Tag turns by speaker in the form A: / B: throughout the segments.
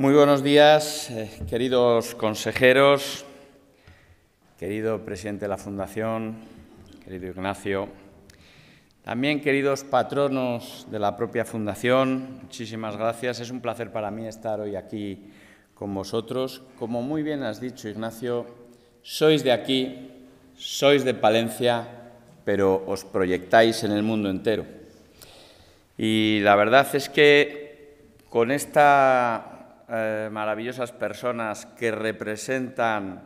A: Muy buenos días, eh, queridos consejeros, querido presidente de la Fundación, querido Ignacio, también queridos patronos de la propia Fundación, muchísimas gracias. Es un placer para mí estar hoy aquí con vosotros. Como muy bien has dicho, Ignacio, sois de aquí, sois de Palencia, pero os proyectáis en el mundo entero. Y la verdad es que con esta eh, maravillosas personas que representan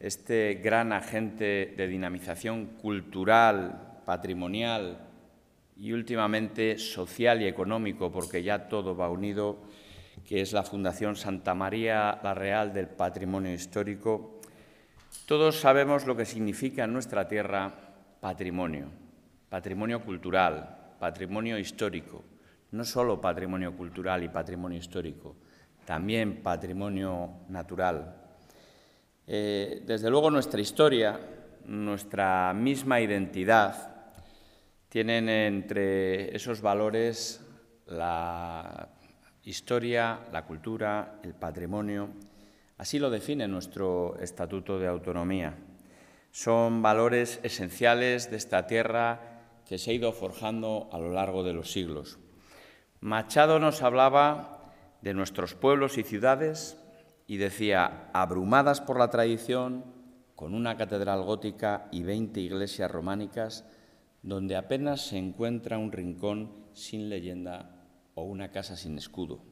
A: este gran agente de dinamización cultural, patrimonial y últimamente social y económico, porque ya todo va unido, que es la Fundación Santa María la Real del Patrimonio Histórico. Todos sabemos lo que significa en nuestra tierra patrimonio, patrimonio cultural, patrimonio histórico, no solo patrimonio cultural y patrimonio histórico, también patrimonio natural. Eh, desde luego nuestra historia, nuestra misma identidad, tienen entre esos valores la historia, la cultura, el patrimonio. Así lo define nuestro Estatuto de Autonomía. Son valores esenciales de esta tierra que se ha ido forjando a lo largo de los siglos. Machado nos hablaba de nuestros pueblos y ciudades y decía, abrumadas por la tradición, con una catedral gótica y 20 iglesias románicas, donde apenas se encuentra un rincón sin leyenda o una casa sin escudo.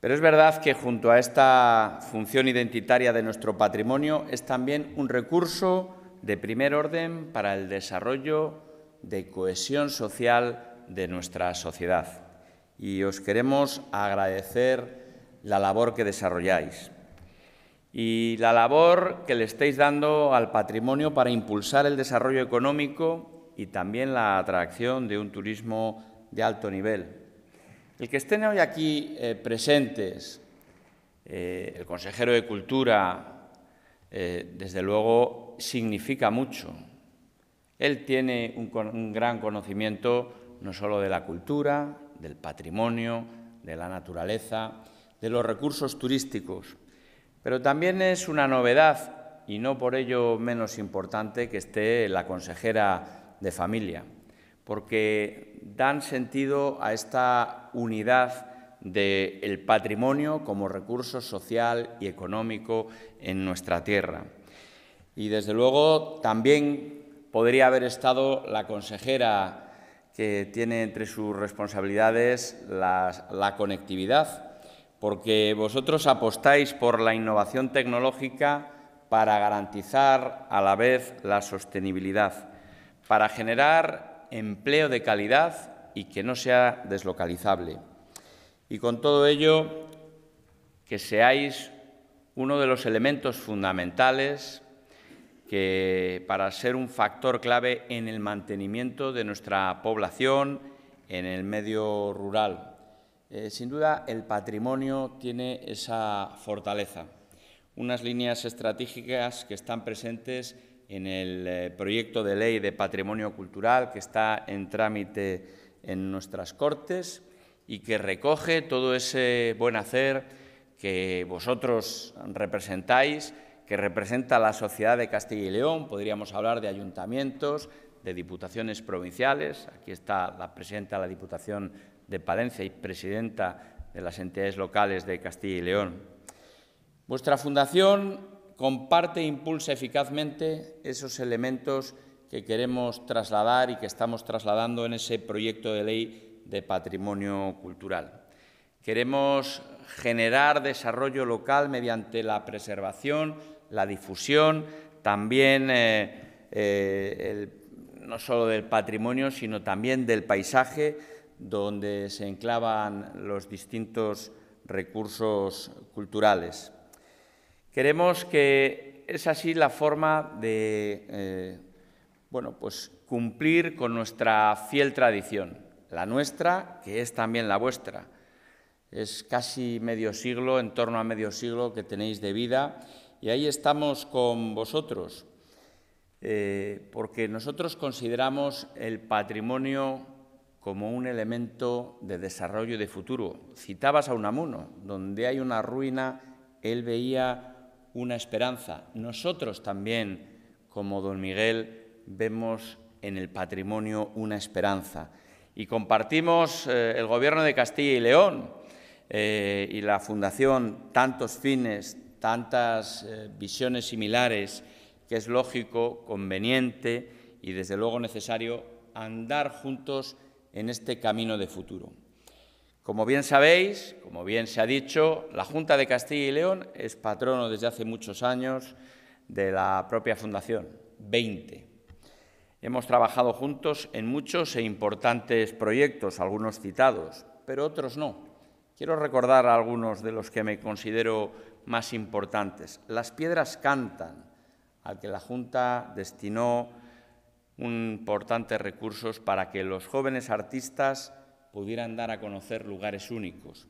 A: Pero es verdad que junto a esta función identitaria de nuestro patrimonio es también un recurso de primer orden para el desarrollo de cohesión social de nuestra sociedad y os queremos agradecer la labor que desarrolláis y la labor que le estáis dando al patrimonio para impulsar el desarrollo económico y también la atracción de un turismo de alto nivel. El que estén hoy aquí eh, presentes, eh, el consejero de Cultura, eh, desde luego, significa mucho. Él tiene un, un gran conocimiento no solo de la cultura, del patrimonio, de la naturaleza, de los recursos turísticos. Pero también es una novedad, y no por ello menos importante, que esté la consejera de familia, porque dan sentido a esta unidad del patrimonio como recurso social y económico en nuestra tierra. Y desde luego también podría haber estado la consejera que tiene entre sus responsabilidades la, conectividad, porque vosotros apostáis por la innovación tecnológica para garantizar a la vez la sostenibilidad, para generar empleo de calidad y que no sea deslocalizable. Y con todo ello, que seáis uno de los elementos fundamentales para ser un factor clave en el mantenimiento de nuestra población en el medio rural. Eh, sin duda, el patrimonio tiene esa fortaleza, unas líneas estratégicas que están presentes en el eh, proyecto de ley de patrimonio cultural que está en trámite en nuestras Cortes y que recoge todo ese buen hacer que vosotros representáis que representa la sociedad de Castilla y León, podríamos hablar de ayuntamientos, de diputaciones provinciales, aquí está la presidenta de la Diputación de Palencia y presidenta de las entidades locales de Castilla y León. Vuestra fundación comparte e impulsa eficazmente esos elementos que queremos trasladar y que estamos trasladando en ese proyecto de ley de patrimonio cultural. Queremos generar desarrollo local mediante la preservación la difusión, también eh, eh, no solo del patrimonio, sino también del paisaje, donde se enclavan los distintos recursos culturales. Queremos que es así la forma de eh, bueno, pues cumplir con nuestra fiel tradición, la nuestra, que es también la vuestra. Es casi medio siglo, en torno a medio siglo que tenéis de vida y ahí estamos con vosotros, eh, porque nosotros consideramos el patrimonio como un elemento de desarrollo de futuro. Citabas a Unamuno, donde hay una ruina, él veía una esperanza. Nosotros también, como don Miguel, vemos en el patrimonio una esperanza. Y compartimos eh, el Gobierno de Castilla y León eh, y la Fundación tantos fines, tantas eh, visiones similares que es lógico, conveniente y desde luego necesario andar juntos en este camino de futuro. Como bien sabéis, como bien se ha dicho, la Junta de Castilla y León es patrono desde hace muchos años de la propia Fundación, 20. Hemos trabajado juntos en muchos e importantes proyectos, algunos citados, pero otros no. Quiero recordar a algunos de los que me considero más importantes. Las piedras cantan, al que la Junta destinó importantes recursos para que los jóvenes artistas pudieran dar a conocer lugares únicos.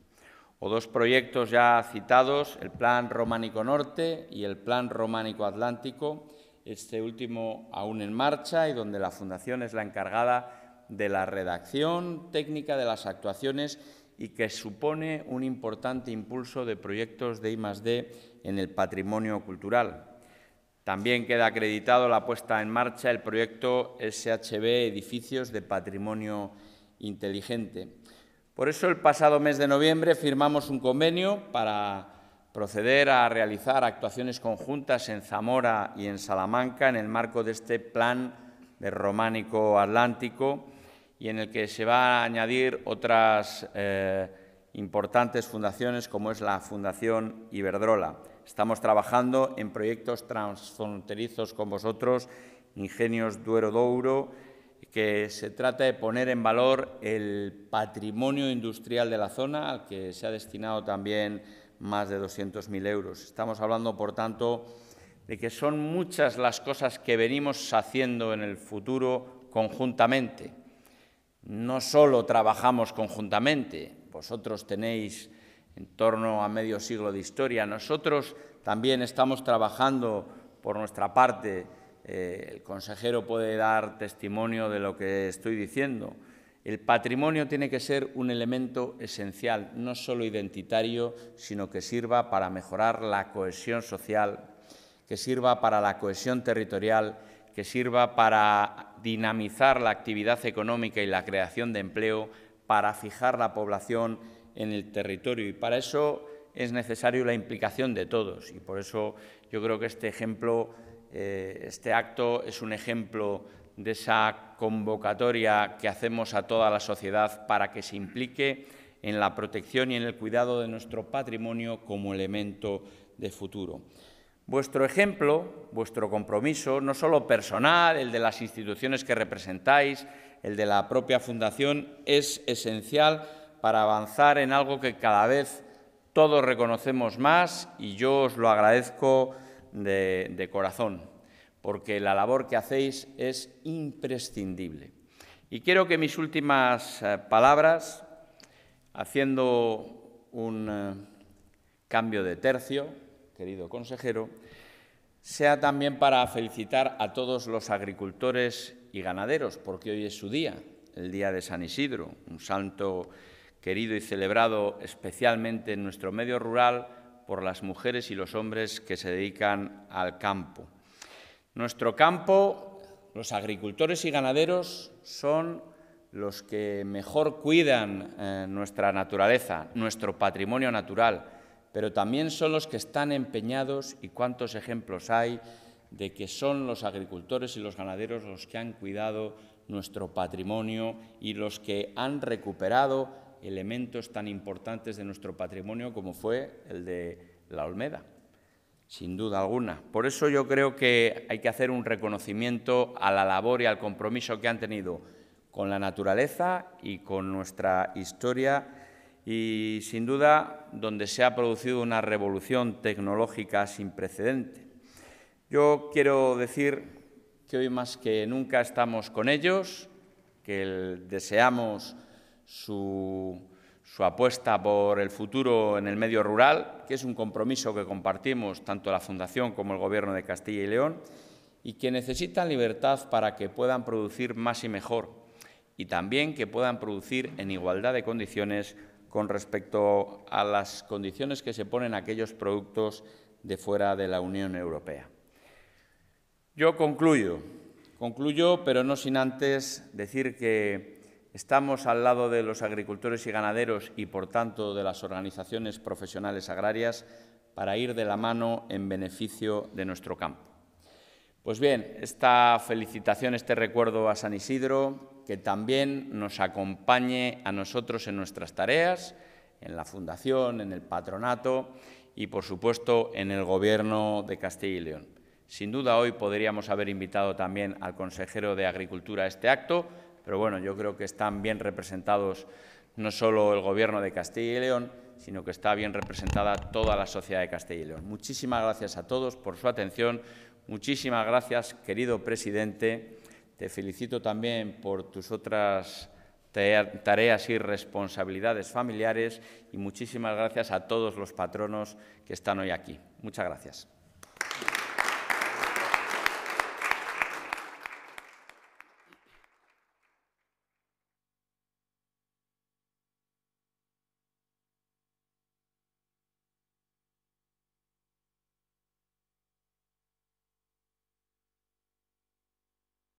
A: O dos proyectos ya citados, el Plan Románico Norte y el Plan Románico Atlántico, este último aún en marcha y donde la Fundación es la encargada de la redacción técnica de las actuaciones y que supone un importante impulso de proyectos de I+D en el patrimonio cultural. También queda acreditado la puesta en marcha del proyecto SHB Edificios de Patrimonio Inteligente. Por eso el pasado mes de noviembre firmamos un convenio para proceder a realizar actuaciones conjuntas en Zamora y en Salamanca en el marco de este plan de románico atlántico y en el que se va a añadir otras eh, importantes fundaciones como es la Fundación Iberdrola. Estamos trabajando en proyectos transfronterizos con vosotros, Ingenios Duero Douro, que se trata de poner en valor el patrimonio industrial de la zona, al que se ha destinado también más de 200.000 euros. Estamos hablando, por tanto, de que son muchas las cosas que venimos haciendo en el futuro conjuntamente no solo trabajamos conjuntamente, vosotros tenéis en torno a medio siglo de historia, nosotros también estamos trabajando por nuestra parte, eh, el consejero puede dar testimonio de lo que estoy diciendo. El patrimonio tiene que ser un elemento esencial, no solo identitario, sino que sirva para mejorar la cohesión social, que sirva para la cohesión territorial que sirva para dinamizar la actividad económica y la creación de empleo, para fijar la población en el territorio. Y para eso es necesario la implicación de todos. Y por eso yo creo que este ejemplo, eh, este acto es un ejemplo de esa convocatoria que hacemos a toda la sociedad para que se implique en la protección y en el cuidado de nuestro patrimonio como elemento de futuro. Vuestro ejemplo, vuestro compromiso, no solo personal, el de las instituciones que representáis, el de la propia Fundación, es esencial para avanzar en algo que cada vez todos reconocemos más y yo os lo agradezco de, de corazón, porque la labor que hacéis es imprescindible. Y quiero que mis últimas eh, palabras, haciendo un eh, cambio de tercio, querido consejero, sea también para felicitar a todos los agricultores y ganaderos, porque hoy es su día, el día de San Isidro, un santo querido y celebrado especialmente en nuestro medio rural por las mujeres y los hombres que se dedican al campo. Nuestro campo, los agricultores y ganaderos son los que mejor cuidan eh, nuestra naturaleza, nuestro patrimonio natural, pero también son los que están empeñados y cuántos ejemplos hay de que son los agricultores y los ganaderos los que han cuidado nuestro patrimonio y los que han recuperado elementos tan importantes de nuestro patrimonio como fue el de la Olmeda, sin duda alguna. Por eso yo creo que hay que hacer un reconocimiento a la labor y al compromiso que han tenido con la naturaleza y con nuestra historia y, sin duda, donde se ha producido una revolución tecnológica sin precedente. Yo quiero decir que hoy más que nunca estamos con ellos, que deseamos su, su apuesta por el futuro en el medio rural, que es un compromiso que compartimos tanto la Fundación como el Gobierno de Castilla y León, y que necesitan libertad para que puedan producir más y mejor, y también que puedan producir en igualdad de condiciones con respecto a las condiciones que se ponen a aquellos productos de fuera de la Unión Europea. Yo concluyo, concluyo, pero no sin antes decir que estamos al lado de los agricultores y ganaderos y, por tanto, de las organizaciones profesionales agrarias para ir de la mano en beneficio de nuestro campo. Pues bien, esta felicitación, este recuerdo a San Isidro, que también nos acompañe a nosotros en nuestras tareas, en la Fundación, en el Patronato y, por supuesto, en el Gobierno de Castilla y León. Sin duda, hoy podríamos haber invitado también al consejero de Agricultura a este acto, pero bueno, yo creo que están bien representados no solo el Gobierno de Castilla y León, sino que está bien representada toda la sociedad de Castilla y León. Muchísimas gracias a todos por su atención. Muchísimas gracias, querido presidente. Te felicito también por tus otras tareas y responsabilidades familiares y muchísimas gracias a todos los patronos que están hoy aquí. Muchas gracias.